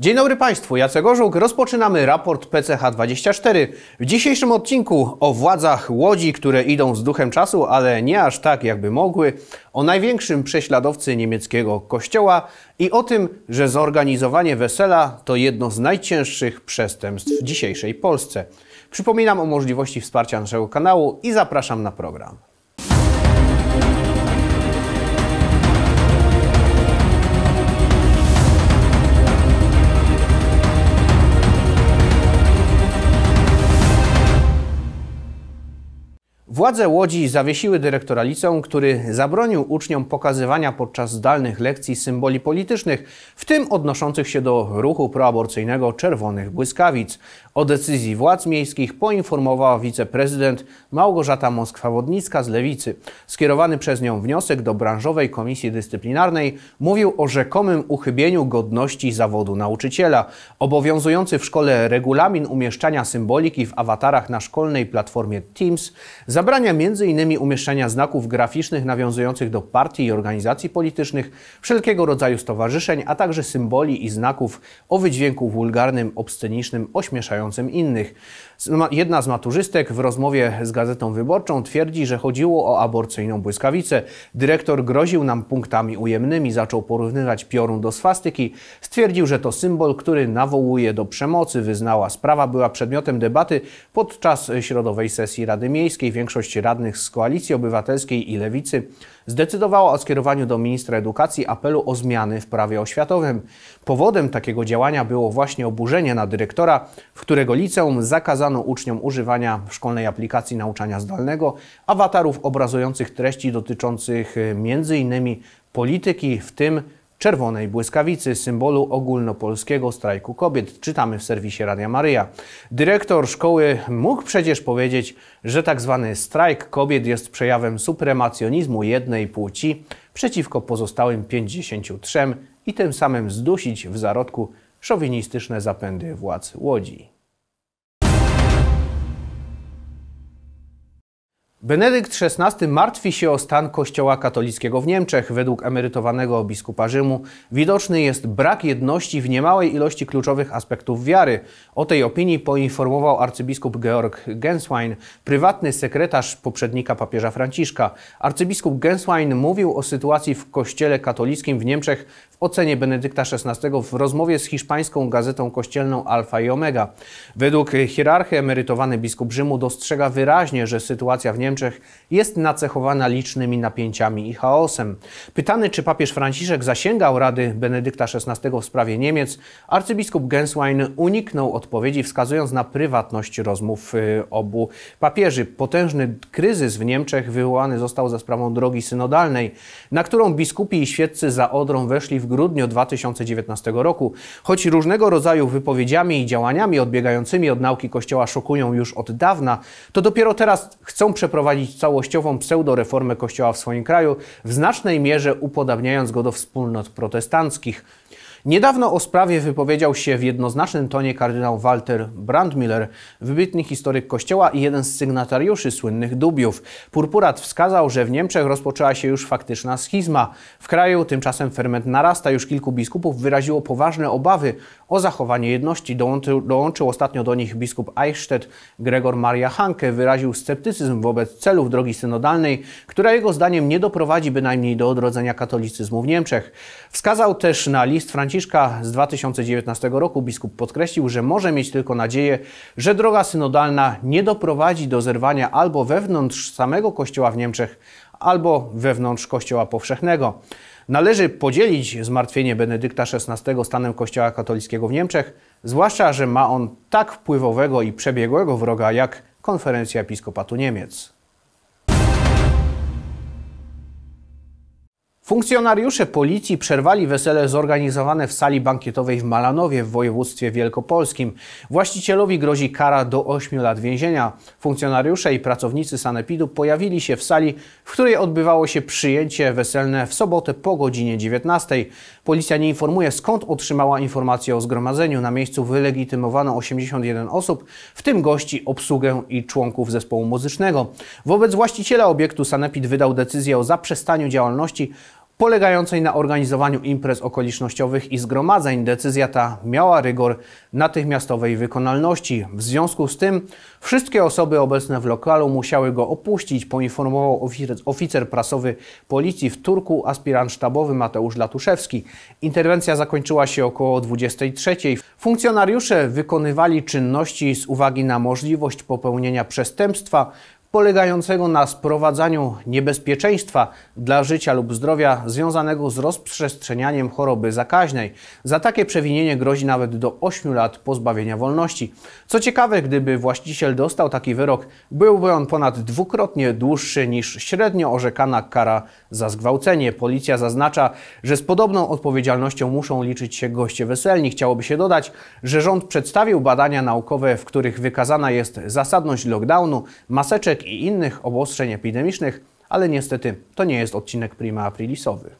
Dzień dobry Państwu, Jacek Orzuch. Rozpoczynamy raport PCH24. W dzisiejszym odcinku o władzach Łodzi, które idą z duchem czasu, ale nie aż tak jakby mogły, o największym prześladowcy niemieckiego kościoła i o tym, że zorganizowanie wesela to jedno z najcięższych przestępstw w dzisiejszej Polsce. Przypominam o możliwości wsparcia naszego kanału i zapraszam na program. Władze Łodzi zawiesiły dyrektora liceum, który zabronił uczniom pokazywania podczas zdalnych lekcji symboli politycznych, w tym odnoszących się do ruchu proaborcyjnego Czerwonych Błyskawic. O decyzji władz miejskich poinformowała wiceprezydent Małgorzata Moskwa-Wodnicka z Lewicy. Skierowany przez nią wniosek do branżowej komisji dyscyplinarnej mówił o rzekomym uchybieniu godności zawodu nauczyciela. Obowiązujący w szkole regulamin umieszczania symboliki w awatarach na szkolnej platformie Teams zabrania m.in. umieszczania znaków graficznych nawiązujących do partii i organizacji politycznych, wszelkiego rodzaju stowarzyszeń, a także symboli i znaków o wydźwięku wulgarnym, obscenicznym, ośmieszającym dotyczącym innych. Jedna z maturzystek w rozmowie z Gazetą Wyborczą twierdzi, że chodziło o aborcyjną błyskawicę. Dyrektor groził nam punktami ujemnymi, zaczął porównywać piorun do swastyki. Stwierdził, że to symbol, który nawołuje do przemocy, wyznała. Sprawa była przedmiotem debaty podczas środowej sesji Rady Miejskiej. Większość radnych z Koalicji Obywatelskiej i Lewicy zdecydowała o skierowaniu do ministra edukacji apelu o zmiany w prawie oświatowym. Powodem takiego działania było właśnie oburzenie na dyrektora, w którego liceum zakazano zakazano uczniom używania w szkolnej aplikacji nauczania zdalnego awatarów obrazujących treści dotyczących e, m.in. polityki, w tym czerwonej błyskawicy, symbolu ogólnopolskiego strajku kobiet. Czytamy w serwisie Radia Maryja. Dyrektor szkoły mógł przecież powiedzieć, że tzw. Tak strajk kobiet jest przejawem supremacjonizmu jednej płci przeciwko pozostałym 53 i tym samym zdusić w zarodku szowinistyczne zapędy władz Łodzi. Benedykt XVI martwi się o stan Kościoła katolickiego w Niemczech. Według emerytowanego biskupa Rzymu widoczny jest brak jedności w niemałej ilości kluczowych aspektów wiary. O tej opinii poinformował arcybiskup Georg Genswein, prywatny sekretarz poprzednika papieża Franciszka. Arcybiskup Genswein mówił o sytuacji w Kościele katolickim w Niemczech w ocenie Benedykta XVI w rozmowie z hiszpańską gazetą kościelną Alfa i Omega. Według hierarchy emerytowany biskup Rzymu dostrzega wyraźnie, że sytuacja w Niemczech Niemczech jest nacechowana licznymi napięciami i chaosem. Pytany, czy papież Franciszek zasięgał rady Benedykta XVI w sprawie Niemiec, arcybiskup Genswein uniknął odpowiedzi, wskazując na prywatność rozmów y, obu papieży. Potężny kryzys w Niemczech wywołany został za sprawą drogi synodalnej, na którą biskupi i świeccy za Odrą weszli w grudniu 2019 roku. Choć różnego rodzaju wypowiedziami i działaniami odbiegającymi od nauki Kościoła szokują już od dawna, to dopiero teraz chcą przeprowadzić przeprowadzić całościową pseudoreformę Kościoła w swoim kraju, w znacznej mierze upodabniając go do wspólnot protestanckich. Niedawno o sprawie wypowiedział się w jednoznacznym tonie kardynał Walter Brandmiller, wybitny historyk Kościoła i jeden z sygnatariuszy słynnych dubiów. Purpurat wskazał, że w Niemczech rozpoczęła się już faktyczna schizma. W kraju tymczasem ferment narasta, już kilku biskupów wyraziło poważne obawy o zachowanie jedności. Dołączył, dołączył ostatnio do nich biskup Eichstätt, Gregor Maria Hanke, wyraził sceptycyzm wobec celów drogi synodalnej, która jego zdaniem nie doprowadzi bynajmniej do odrodzenia katolicyzmu w Niemczech. Wskazał też na list Franciszka Franciszka z 2019 roku biskup podkreślił, że może mieć tylko nadzieję, że droga synodalna nie doprowadzi do zerwania albo wewnątrz samego kościoła w Niemczech, albo wewnątrz kościoła powszechnego. Należy podzielić zmartwienie Benedykta XVI stanem Kościoła katolickiego w Niemczech, zwłaszcza, że ma on tak wpływowego i przebiegłego wroga jak konferencja episkopatu Niemiec. Funkcjonariusze policji przerwali wesele zorganizowane w sali bankietowej w Malanowie w województwie wielkopolskim. Właścicielowi grozi kara do 8 lat więzienia. Funkcjonariusze i pracownicy sanepidu pojawili się w sali, w której odbywało się przyjęcie weselne w sobotę po godzinie 19. Policja nie informuje skąd otrzymała informację o zgromadzeniu. Na miejscu wylegitymowano 81 osób, w tym gości, obsługę i członków zespołu muzycznego. Wobec właściciela obiektu sanepid wydał decyzję o zaprzestaniu działalności polegającej na organizowaniu imprez okolicznościowych i zgromadzeń. Decyzja ta miała rygor natychmiastowej wykonalności. W związku z tym wszystkie osoby obecne w lokalu musiały go opuścić, poinformował oficer prasowy policji w Turku, aspirant sztabowy Mateusz Latuszewski. Interwencja zakończyła się około 23. Funkcjonariusze wykonywali czynności z uwagi na możliwość popełnienia przestępstwa, polegającego na sprowadzaniu niebezpieczeństwa dla życia lub zdrowia związanego z rozprzestrzenianiem choroby zakaźnej. Za takie przewinienie grozi nawet do 8 lat pozbawienia wolności. Co ciekawe, gdyby właściciel dostał taki wyrok, byłby on ponad dwukrotnie dłuższy niż średnio orzekana kara za zgwałcenie. Policja zaznacza, że z podobną odpowiedzialnością muszą liczyć się goście weselni. Chciałoby się dodać, że rząd przedstawił badania naukowe, w których wykazana jest zasadność lockdownu, maseczek i innych obostrzeń epidemicznych, ale niestety to nie jest odcinek Prima Aprilisowy.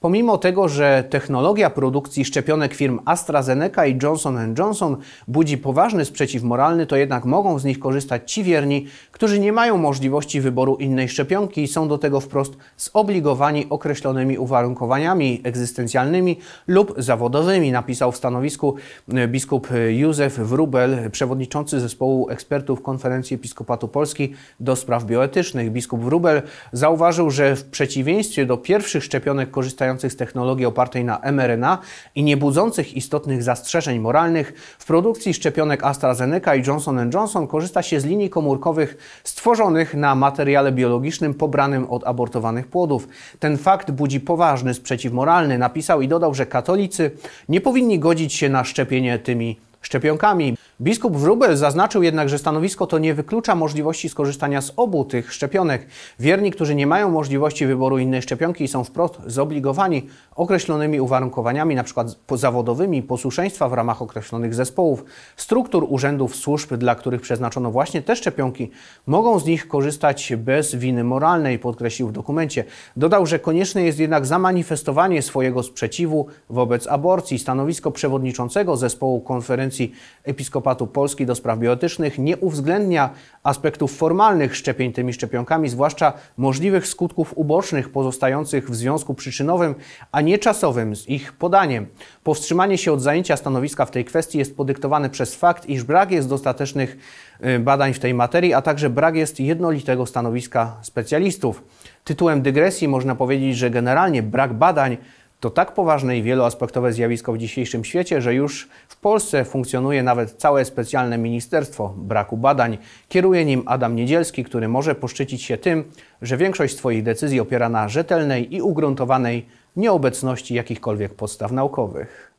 Pomimo tego, że technologia produkcji szczepionek firm AstraZeneca i Johnson Johnson budzi poważny sprzeciw moralny, to jednak mogą z nich korzystać ci wierni, którzy nie mają możliwości wyboru innej szczepionki i są do tego wprost zobligowani określonymi uwarunkowaniami egzystencjalnymi lub zawodowymi, napisał w stanowisku e, biskup Józef Wrubel, przewodniczący zespołu ekspertów Konferencji Episkopatu Polski do spraw bioetycznych. Biskup Wrubel zauważył, że w przeciwieństwie do pierwszych szczepionek korzystających korzystających z technologii opartej na mRNA i nie budzących istotnych zastrzeżeń moralnych, w produkcji szczepionek AstraZeneca i Johnson Johnson korzysta się z linii komórkowych stworzonych na materiale biologicznym pobranym od abortowanych płodów. Ten fakt budzi poważny sprzeciw moralny, napisał i dodał, że katolicy nie powinni godzić się na szczepienie tymi szczepionkami. Biskup Wróbel zaznaczył jednak, że stanowisko to nie wyklucza możliwości skorzystania z obu tych szczepionek. Wierni, którzy nie mają możliwości wyboru innej szczepionki i są wprost zobligowani określonymi uwarunkowaniami, np. zawodowymi, posłuszeństwa w ramach określonych zespołów, struktur urzędów, służb, dla których przeznaczono właśnie te szczepionki, mogą z nich korzystać bez winy moralnej, podkreślił w dokumencie. Dodał, że konieczne jest jednak zamanifestowanie swojego sprzeciwu wobec aborcji. Stanowisko przewodniczącego zespołu konferencji Episkopatu Polski do spraw biotycznych nie uwzględnia aspektów formalnych szczepień tymi szczepionkami, zwłaszcza możliwych skutków ubocznych pozostających w związku przyczynowym, a nie czasowym z ich podaniem. Powstrzymanie się od zajęcia stanowiska w tej kwestii jest podyktowane przez fakt, iż brak jest dostatecznych y, badań w tej materii, a także brak jest jednolitego stanowiska specjalistów. Tytułem dygresji można powiedzieć, że generalnie brak badań to tak poważne i wieloaspektowe zjawisko w dzisiejszym świecie, że już w Polsce funkcjonuje nawet całe specjalne ministerstwo braku badań. Kieruje nim Adam Niedzielski, który może poszczycić się tym, że większość swoich decyzji opiera na rzetelnej i ugruntowanej nieobecności jakichkolwiek podstaw naukowych.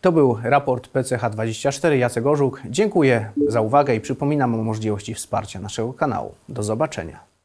To był raport PCH24. Jacek Orzuk. Dziękuję za uwagę i przypominam o możliwości wsparcia naszego kanału. Do zobaczenia.